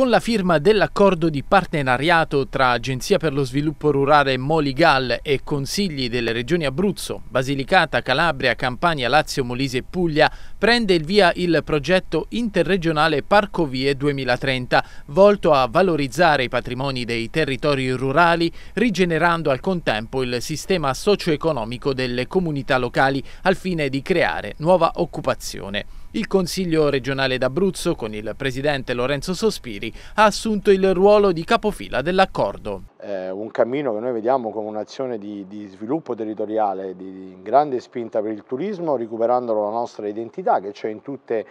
Con la firma dell'accordo di partenariato tra Agenzia per lo sviluppo rurale Moligal e consigli delle regioni Abruzzo, Basilicata, Calabria, Campania, Lazio, Molise e Puglia, prende il via il progetto interregionale Parcovie 2030, volto a valorizzare i patrimoni dei territori rurali, rigenerando al contempo il sistema socio-economico delle comunità locali al fine di creare nuova occupazione. Il Consiglio regionale d'Abruzzo, con il presidente Lorenzo Sospiri, ha assunto il ruolo di capofila dell'accordo. È un cammino che noi vediamo come un'azione di, di, sviluppo territoriale, di, grande spinta per il turismo, recuperando la nostra identità che c'è in tutte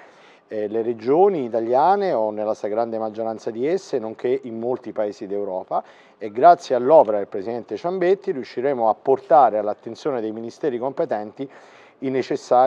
eh, le regioni italiane o nella stragrande maggioranza di esse, nonché in molti paesi d'Europa e grazie all'opera del Presidente Ciambetti riusciremo a portare all'attenzione dei ministeri competenti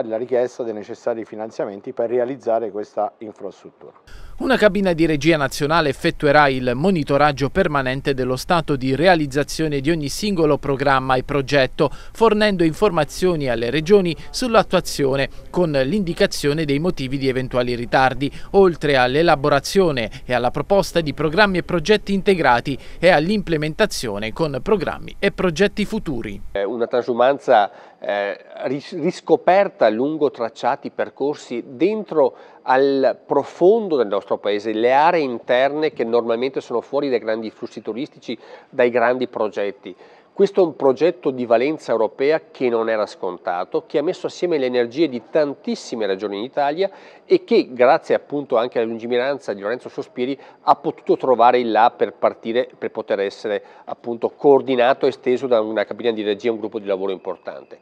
la richiesta dei necessari finanziamenti per realizzare questa infrastruttura. Una cabina di regia nazionale effettuerà il monitoraggio permanente dello stato di realizzazione di ogni singolo programma e progetto, fornendo informazioni alle regioni sull'attuazione con l'indicazione dei motivi di eventuali ritardi, oltre all'elaborazione e alla proposta di programmi e progetti integrati e all'implementazione con programmi e progetti futuri. Una transumanza eh, riscoperta lungo tracciati percorsi dentro al profondo del nostro nostro paese, le aree interne che normalmente sono fuori dai grandi flussi turistici, dai grandi progetti. Questo è un progetto di valenza europea che non era scontato, che ha messo assieme le energie di tantissime regioni in Italia e che, grazie appunto anche alla lungimiranza di Lorenzo Sospiri, ha potuto trovare il là per partire, per poter essere appunto coordinato e esteso da una cabina di regia, un gruppo di lavoro importante.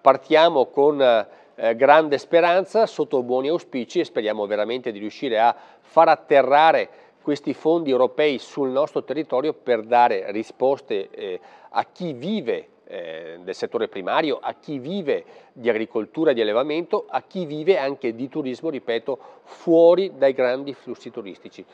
Partiamo con eh, eh, grande speranza, sotto buoni auspici e speriamo veramente di riuscire a far atterrare questi fondi europei sul nostro territorio per dare risposte eh, a chi vive eh, del settore primario, a chi vive di agricoltura e di allevamento, a chi vive anche di turismo, ripeto, fuori dai grandi flussi turistici.